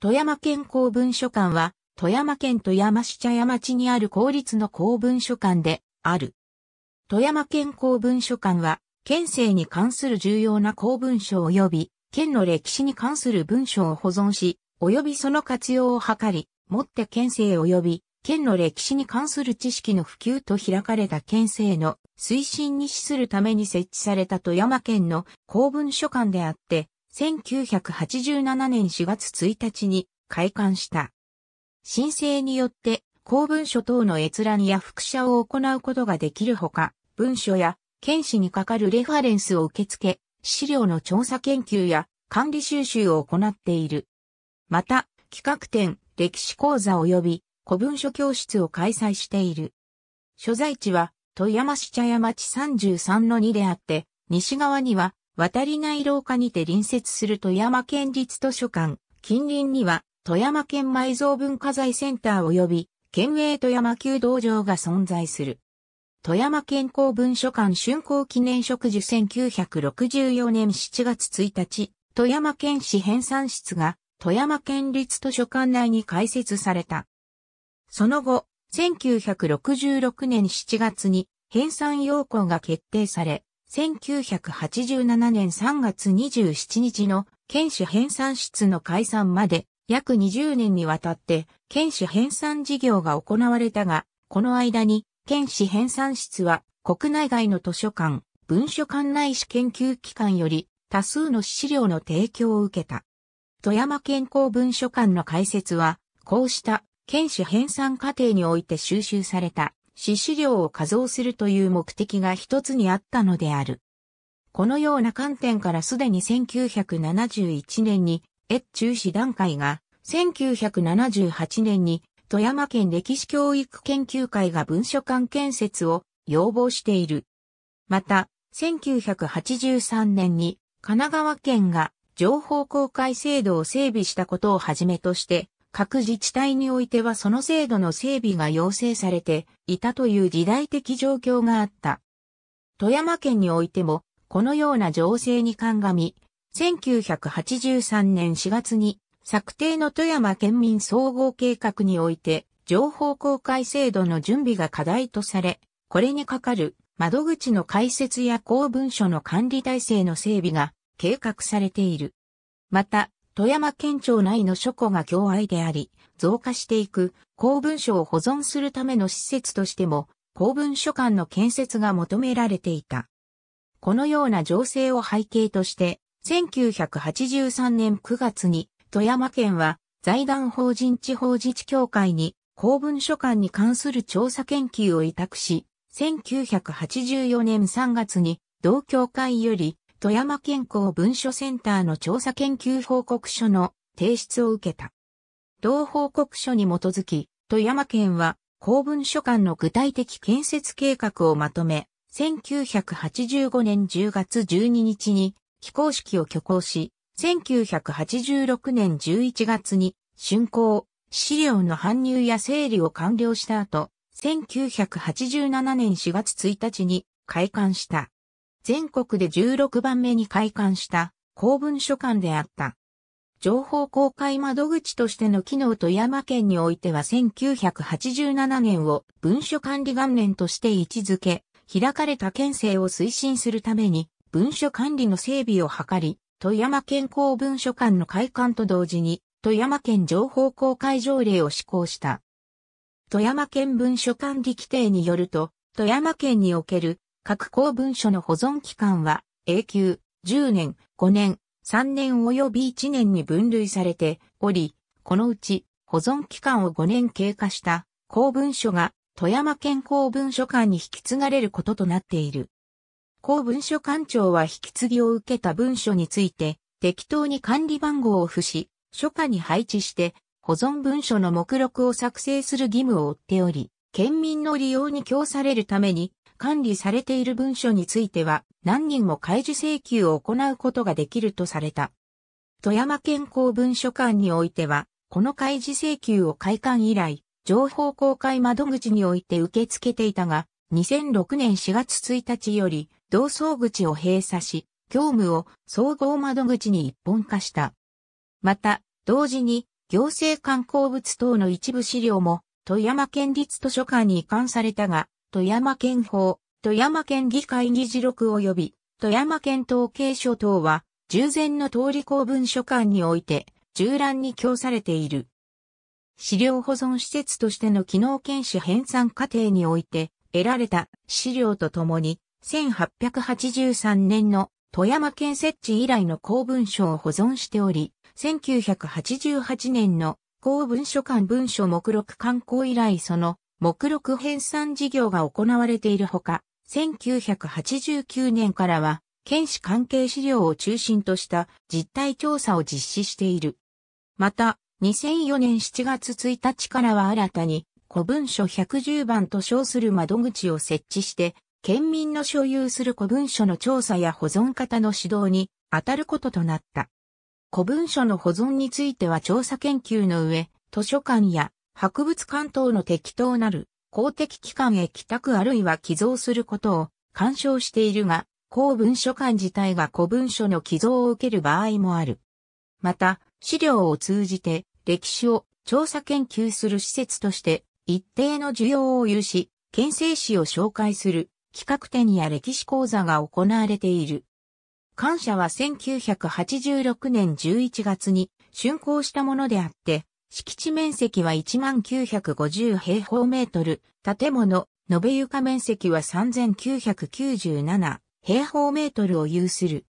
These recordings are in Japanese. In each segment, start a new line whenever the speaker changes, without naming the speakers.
富山県公文書館は、富山県富山市茶屋町にある公立の公文書館である。富山県公文書館は、県政に関する重要な公文書及び、県の歴史に関する文書を保存し、及びその活用を図り、もって県政及び、県の歴史に関する知識の普及と開かれた県政の推進に資するために設置された富山県の公文書館であって、1987年4月1日に開館した。申請によって公文書等の閲覧や複写を行うことができるほか、文書や検視にかかるレファレンスを受け付け、資料の調査研究や管理収集を行っている。また、企画展、歴史講座及び古文書教室を開催している。所在地は富山市茶屋町33の2であって、西側には渡り内廊下にて隣接する富山県立図書館、近隣には富山県埋蔵文化財センター及び県営富山旧道場が存在する。富山県公文書館春光記念植樹1964年7月1日、富山県市編纂室が富山県立図書館内に開設された。その後、1966年7月に編纂要項が決定され、1987年3月27日の県市編纂室の解散まで約20年にわたって県市編纂事業が行われたが、この間に県市編纂室は国内外の図書館、文書館内史研究機関より多数の資料の提供を受けた。富山県公文書館の開設は、こうした県市編纂過程において収集された死死量を加増するという目的が一つにあったのである。このような観点からすでに1971年に越中市団会が、1978年に富山県歴史教育研究会が文書館建設を要望している。また、1983年に神奈川県が情報公開制度を整備したことをはじめとして、各自治体においてはその制度の整備が要請されていたという時代的状況があった。富山県においても、このような情勢に鑑み、1983年4月に策定の富山県民総合計画において、情報公開制度の準備が課題とされ、これにかかる窓口の開設や公文書の管理体制の整備が計画されている。また、富山県庁内の書庫が境愛であり、増加していく公文書を保存するための施設としても、公文書館の建設が求められていた。このような情勢を背景として、1983年9月に富山県は財団法人地方自治協会に公文書館に関する調査研究を委託し、1984年3月に同協会より富山県康文書センターの調査研究報告書の提出を受けた。同報告書に基づき、富山県は公文書館の具体的建設計画をまとめ、1985年10月12日に起工式を挙行し、1986年11月に竣工、資料の搬入や整理を完了した後、1987年4月1日に開館した。全国で16番目に開館した公文書館であった。情報公開窓口としての機能富山県においては1987年を文書管理元年として位置づけ、開かれた県政を推進するために文書管理の整備を図り、富山県公文書館の開館と同時に富山県情報公開条例を施行した。富山県文書管理規定によると、富山県における各公文書の保存期間は永久、10年、5年、3年及び1年に分類されており、このうち保存期間を5年経過した公文書が富山県公文書館に引き継がれることとなっている。公文書館長は引き継ぎを受けた文書について適当に管理番号を付し、書家に配置して保存文書の目録を作成する義務を負っており、県民の利用に供されるために管理されている文書については何人も開示請求を行うことができるとされた。富山県公文書館においては、この開示請求を開館以来、情報公開窓口において受け付けていたが、2006年4月1日より、同窓口を閉鎖し、業務を総合窓口に一本化した。また、同時に、行政観光物等の一部資料も、富山県立図書館に移管されたが、富山県法、富山県議会議事録及び、富山県統計書等は、従前の通り公文書館において、従覧に供されている。資料保存施設としての機能検視編纂過程において、得られた資料とともに、1883年の富山県設置以来の公文書を保存しており、1988年の公文書館文書目録刊行以来その目録編纂事業が行われているほか、1989年からは、県史関係資料を中心とした実態調査を実施している。また、2004年7月1日からは新たに古文書110番と称する窓口を設置して、県民の所有する古文書の調査や保存方の指導に当たることとなった。古文書の保存については調査研究の上、図書館や博物館等の適当なる公的機関へ帰宅あるいは寄贈することを干渉しているが、公文書館自体が古文書の寄贈を受ける場合もある。また、資料を通じて歴史を調査研究する施設として一定の需要を有し、県政史を紹介する企画展や歴史講座が行われている。感謝は1986年11月に竣工したものであって、敷地面積は1950平方メートル、建物、延べ床面積は3997平方メートルを有する。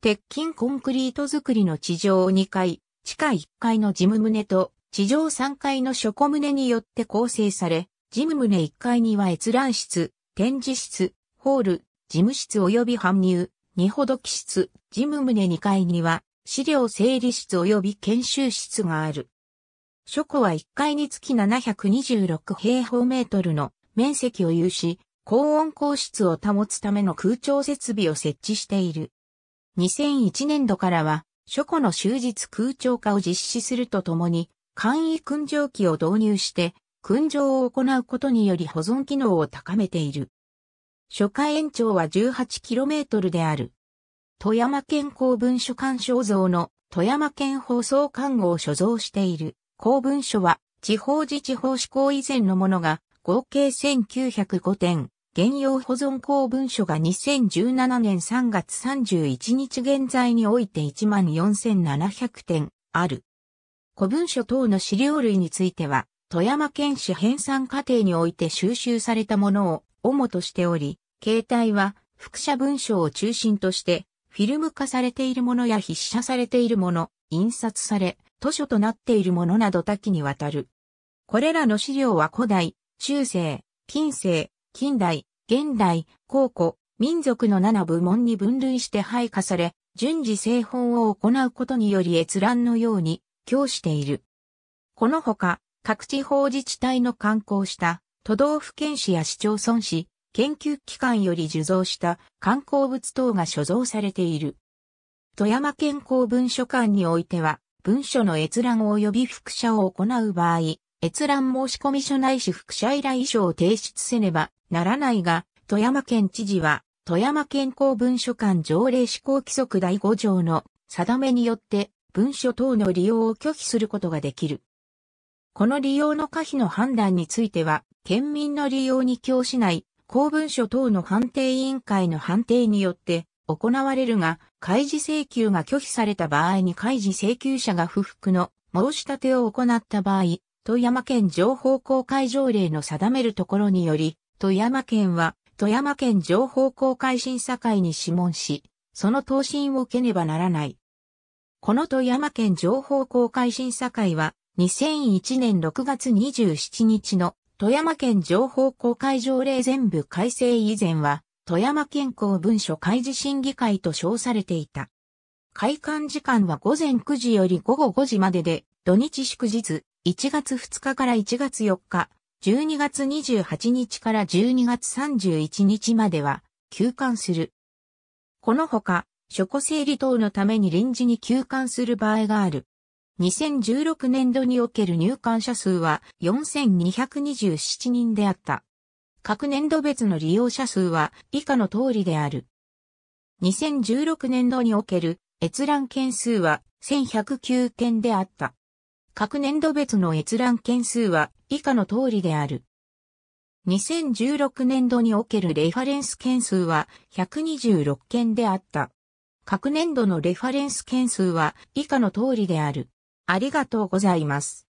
鉄筋コンクリート造りの地上2階、地下1階の事務棟と地上3階の書庫棟によって構成され、事務棟1階には閲覧室、展示室、ホール、事務室及び搬入、二ほど機室、事務棟2階には資料整理室及び研修室がある。書庫は1階につき726平方メートルの面積を有し、高温高室を保つための空調設備を設置している。2001年度からは、書庫の終日空調化を実施するとともに、簡易燻蒸機を導入して、燻蒸を行うことにより保存機能を高めている。初回延長は 18km である。富山県公文書館所蔵の富山県放送館護を所蔵している。公文書は、地方自治法施行以前のものが、合計1905点、現用保存公文書が2017年3月31日現在において14,700点ある。古文書等の資料類については、富山県市編纂過程において収集されたものを主としており、携帯は、複写文書を中心として、フィルム化されているものや筆写されているもの、印刷され、図書となっているものなど多岐にわたる。これらの資料は古代、中世、近世、近代、現代、考古、民族の7部門に分類して配下され、順次製本を行うことにより閲覧のように供している。このほか、各地方自治体の刊行した都道府県市や市町村市、研究機関より受蔵した観光物等が所蔵されている。富山県公文書館においては、文書の閲覧及び複写を行う場合、閲覧申込書ないし複写依頼書を提出せねばならないが、富山県知事は、富山県公文書館条例施行規則第5条の定めによって、文書等の利用を拒否することができる。この利用の可否の判断については、県民の利用に供しない公文書等の判定委員会の判定によって、行われるが、開示請求が拒否された場合に開示請求者が不服の申し立てを行った場合、富山県情報公開条例の定めるところにより、富山県は富山県情報公開審査会に諮問し、その答申を受けねばならない。この富山県情報公開審査会は、2001年6月27日の富山県情報公開条例全部改正以前は、富山県康文書開示審議会と称されていた。開館時間は午前9時より午後5時までで、土日祝日、1月2日から1月4日、12月28日から12月31日までは、休館する。このほか、書庫整理等のために臨時に休館する場合がある。2016年度における入館者数は4227人であった。各年度別の利用者数は以下の通りである。2016年度における閲覧件数は1109件であった。各年度別の閲覧件数は以下の通りである。2016年度におけるレファレンス件数は126件であった。各年度のレファレンス件数は以下の通りである。ありがとうございます。